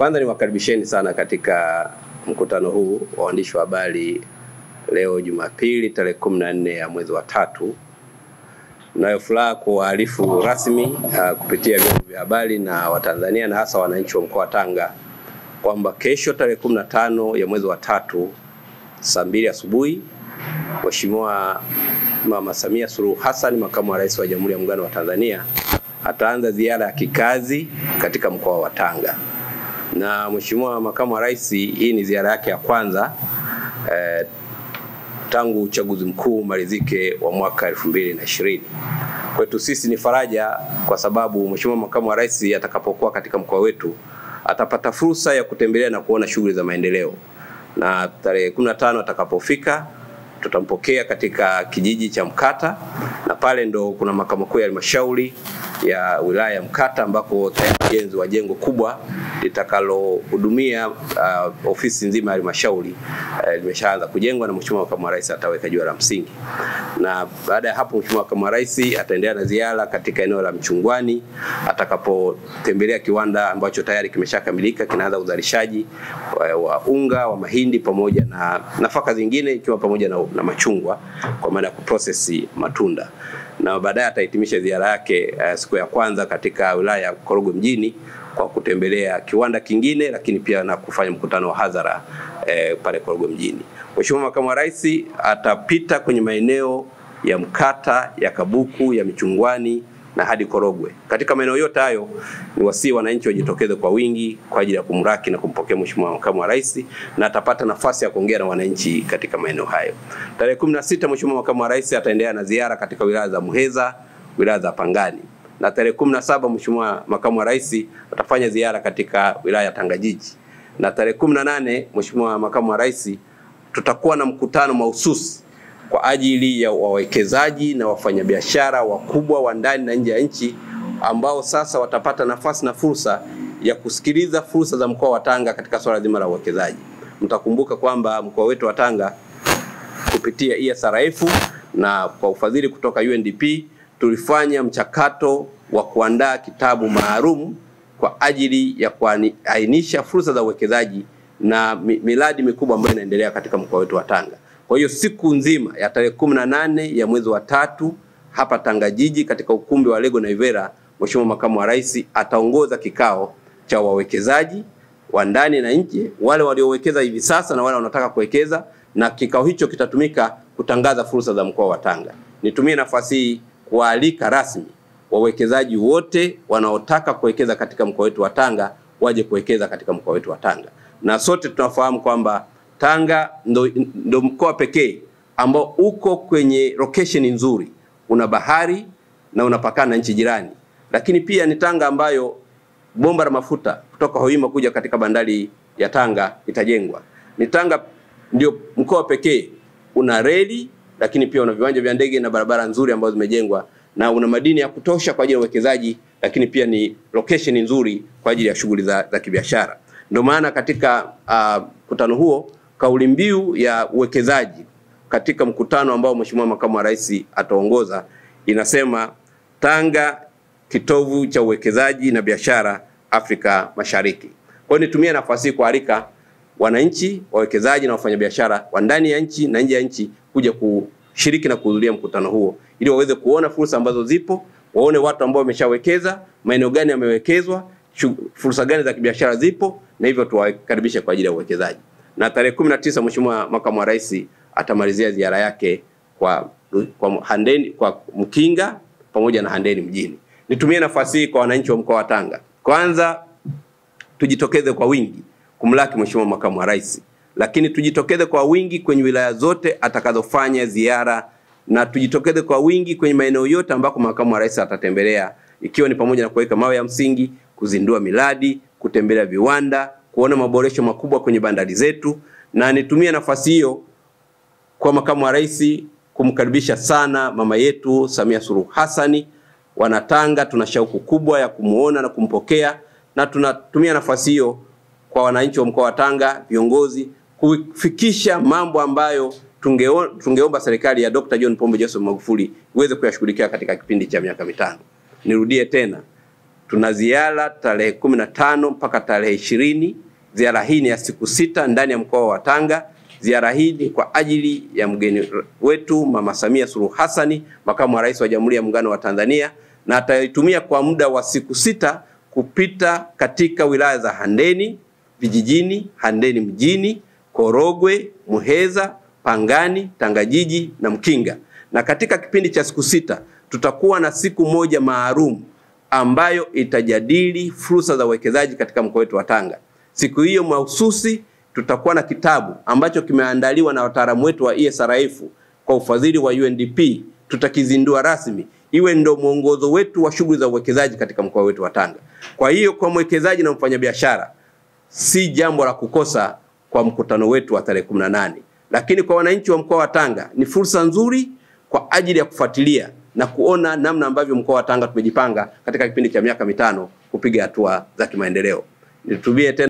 Kwanza niwakaribisheni sana katika mkutano huu wa waandishi wa habari leo Jumapili tarehe 14 ya mwezi wa tatu. Nayo furaha kuwaarifu rasmi uh, kupitia vyombo vya habari na Watanzania na hasa wananchi wa mkoa wa Tanga kwamba kesho tarehe 15 ya mwezi wa tatu saa mbili asubuhi Mheshimiwa Mama Samia Suluhu Hassan, makamu wa rais wa Jamhuri ya Muungano wa Tanzania, ataanza ziara ya kikazi katika mkoa wa Tanga na Mheshimiwa Makamu wa Rais, hii ni ziara yake ya kwanza eh, tangu uchaguzi mkuu malizike wa mwaka 2020. na ishirini. Kwetu sisi ni faraja kwa sababu Mheshimiwa Makamu wa Rais atakapokuwa katika mkoa wetu atapata fursa ya kutembelea na kuona shughuli za maendeleo, na tarehe 15 atakapofika tutampokea katika kijiji cha Mkata na pale ndo kuna makao makuu ya halmashauri ya wilaya ya Mkata ambako tayari ujenzi wa jengo kubwa litakalohudumia uh, ofisi nzima ya halmashauri uh, limeshaanza kujengwa na Mheshimiwa Makamu wa Rais ataweka jua la msingi, na baada ya hapo Mheshimiwa Makamu wa Rais ataendelea na ziara katika eneo la Mchungwani atakapotembelea kiwanda ambacho tayari kimeshakamilika kinaanza uzalishaji wa, uh, wa unga wa mahindi pamoja na nafaka zingine ikiwa pamoja na, na machungwa kwa maana ya kuprocess matunda na baadaye atahitimisha ziara yake uh, siku ya kwanza katika wilaya ya Korogwe mjini kwa kutembelea kiwanda kingine, lakini pia na kufanya mkutano wa hadhara uh, pale Korogwe mjini. Mheshimiwa Makamu wa Rais atapita kwenye maeneo ya Mkata, ya Kabuku, ya Michungwani na hadi Korogwe. Katika maeneo yote hayo, ni wasii wananchi wajitokeze kwa wingi kwa ajili ya kumraki na kumpokea Mheshimiwa Makamu wa Rais, na atapata nafasi ya kuongea na wananchi katika maeneo hayo. Tarehe 16 Mheshimiwa Makamu wa Rais ataendelea na ziara katika wilaya za Muheza, wilaya za Pangani na tarehe 17 Mheshimiwa Makamu wa Rais atafanya ziara katika wilaya ya Tangajiji, na tarehe 18 Mheshimiwa Makamu wa Rais tutakuwa na mkutano mahususi kwa ajili ya wawekezaji na wafanyabiashara wakubwa wa ndani na nje ya nchi ambao sasa watapata nafasi na fursa ya kusikiliza fursa za mkoa wa Tanga katika swala zima la uwekezaji. Mtakumbuka kwamba mkoa wetu wa Tanga kupitia ESRF na kwa ufadhili kutoka UNDP tulifanya mchakato wa kuandaa kitabu maalum kwa ajili ya kuainisha fursa za uwekezaji na miradi mikubwa ambayo inaendelea katika mkoa wetu wa Tanga. Kwa hiyo siku nzima ya tarehe kumi na nane ya mwezi wa tatu hapa Tanga jiji katika ukumbi wa Lego Naivera, Mheshimiwa Makamu wa Rais ataongoza kikao cha wawekezaji wa ndani na nje, wale waliowekeza hivi sasa na wale wanataka kuwekeza, na kikao hicho kitatumika kutangaza fursa za mkoa wa Tanga. Nitumie nafasi hii kuwaalika rasmi wawekezaji wote wanaotaka kuwekeza katika mkoa wetu wa Tanga waje kuwekeza katika mkoa wetu wa Tanga, na sote tunafahamu kwamba Tanga ndo, ndo mkoa pekee ambao uko kwenye location nzuri, una bahari na unapakana na nchi jirani, lakini pia ni Tanga ambayo bomba la mafuta kutoka Hoima kuja katika bandari ya Tanga itajengwa. Ni Tanga ndio mkoa pekee una reli, lakini pia una viwanja vya ndege na barabara nzuri ambazo zimejengwa na una madini ya kutosha kwa ajili ya uwekezaji, lakini pia ni location nzuri kwa ajili ya shughuli za, za kibiashara. Ndio maana katika uh, mkutano huo kauli mbiu ya uwekezaji katika mkutano ambao Mheshimiwa Makamu wa Rais ataongoza inasema Tanga kitovu cha uwekezaji na biashara Afrika Mashariki. Kwa hiyo nitumie nafasi hii kualika wananchi, wawekezaji na wafanyabiashara wa ndani ya nchi na nje ya nchi kuja kushiriki na kuhudhuria mkutano huo ili waweze kuona fursa ambazo zipo, waone watu ambao wameshawekeza, maeneo gani yamewekezwa, fursa gani za kibiashara zipo, na hivyo tuwakaribishe kwa ajili ya uwekezaji na tarehe kumi na tisa Mheshimiwa Makamu wa Rais atamalizia ziara yake kwa, kwa, Handeni, kwa Mkinga pamoja na Handeni mjini. Nitumie nafasi hii kwa wananchi wa mkoa wa Tanga, kwanza tujitokeze kwa wingi kumlaki Mheshimiwa Makamu wa Rais, lakini tujitokeze kwa wingi kwenye wilaya zote atakazofanya ziara na tujitokeze kwa wingi kwenye maeneo yote ambako makamu wa rais atatembelea, ikiwa ni pamoja na kuweka mawe ya msingi, kuzindua miradi, kutembelea viwanda, kuona maboresho makubwa kwenye bandari zetu, na nitumie nafasi hiyo kwa makamu wa rais kumkaribisha sana mama yetu Samia Suluhu Hassani. Wanatanga tuna shauku kubwa ya kumuona na kumpokea, na tunatumia nafasi hiyo kwa wananchi wa mkoa wa Tanga, viongozi kufikisha mambo ambayo tungeo, tungeomba serikali ya Dr. John Pombe Joseph Magufuli iweze kuyashughulikia katika kipindi cha miaka mitano. Nirudie tena Tuna ziara tarehe kumi na tano mpaka tarehe ishirini. Ziara hii ni ya siku sita ndani ya mkoa wa Tanga. Ziara hii ni kwa ajili ya mgeni wetu Mama Samia Suluhu Hassani, makamu wa rais wa Jamhuri ya Muungano wa Tanzania, na ataitumia kwa muda wa siku sita kupita katika wilaya za Handeni vijijini, Handeni mjini, Korogwe, Muheza, Pangani, Tangajiji na Mkinga. Na katika kipindi cha siku sita tutakuwa na siku moja maalum ambayo itajadili fursa za uwekezaji katika mkoa wetu wa Tanga. Siku hiyo mahususi tutakuwa na kitabu ambacho kimeandaliwa na wataalamu wetu wa ESRF kwa ufadhili wa UNDP, tutakizindua rasmi iwe ndo mwongozo wetu wa shughuli za uwekezaji katika mkoa wetu wa Tanga. Kwa hiyo kwa mwekezaji na mfanyabiashara, si jambo la kukosa kwa mkutano wetu wa tarehe 18, lakini kwa wananchi wa mkoa wa Tanga ni fursa nzuri kwa ajili ya kufuatilia na kuona namna ambavyo mkoa wa Tanga tumejipanga katika kipindi cha miaka mitano kupiga hatua za kimaendeleo. Nitumie tena